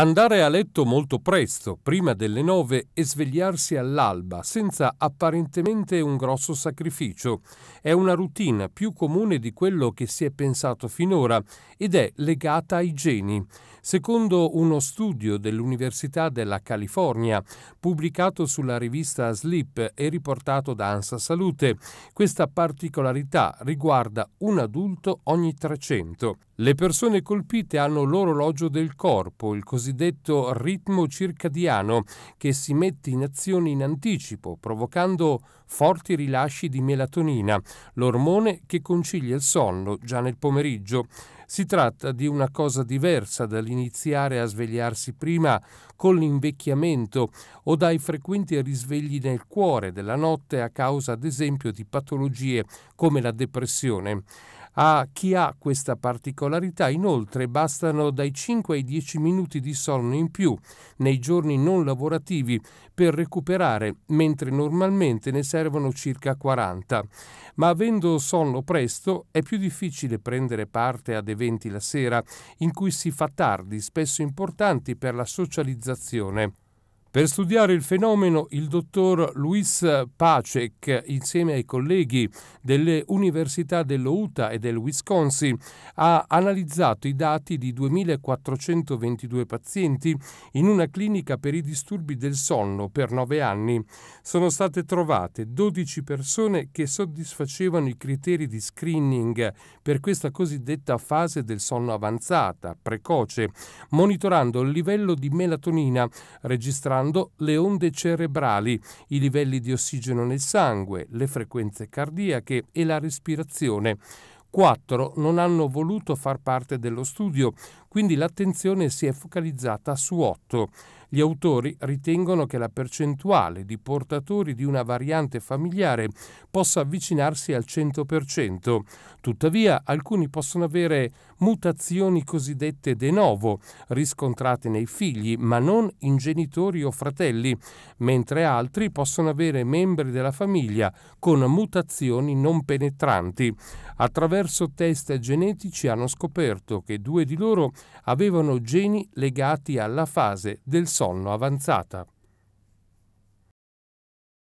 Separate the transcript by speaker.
Speaker 1: Andare a letto molto presto, prima delle nove, e svegliarsi all'alba, senza apparentemente un grosso sacrificio, è una routine più comune di quello che si è pensato finora ed è legata ai geni. Secondo uno studio dell'Università della California, pubblicato sulla rivista Sleep e riportato da ANSA Salute, questa particolarità riguarda un adulto ogni 300. Le persone colpite hanno l'orologio del corpo, il cosiddetto ritmo circadiano, che si mette in azione in anticipo, provocando forti rilasci di melatonina, l'ormone che concilia il sonno già nel pomeriggio. Si tratta di una cosa diversa dall'iniziare a svegliarsi prima con l'invecchiamento o dai frequenti risvegli nel cuore della notte a causa ad esempio di patologie come la depressione. A chi ha questa particolarità inoltre bastano dai 5 ai 10 minuti di sonno in più nei giorni non lavorativi per recuperare, mentre normalmente ne servono circa 40. Ma avendo sonno presto è più difficile prendere parte ad eventi la sera in cui si fa tardi, spesso importanti per la socializzazione. Per studiare il fenomeno il dottor Luis Pacek, insieme ai colleghi delle università dello Utah e del Wisconsin, ha analizzato i dati di 2422 pazienti in una clinica per i disturbi del sonno per nove anni. Sono state trovate 12 persone che soddisfacevano i criteri di screening per questa cosiddetta fase del sonno avanzata, precoce, monitorando il livello di melatonina, registrando osservando le onde cerebrali, i livelli di ossigeno nel sangue, le frequenze cardiache e la respirazione. Quattro non hanno voluto far parte dello studio, quindi l'attenzione si è focalizzata su otto. Gli autori ritengono che la percentuale di portatori di una variante familiare possa avvicinarsi al 100%. Tuttavia, alcuni possono avere mutazioni cosiddette de novo, riscontrate nei figli, ma non in genitori o fratelli, mentre altri possono avere membri della famiglia con mutazioni non penetranti. Attraverso test genetici hanno scoperto che due di loro avevano geni legati alla fase del sonno avanzata,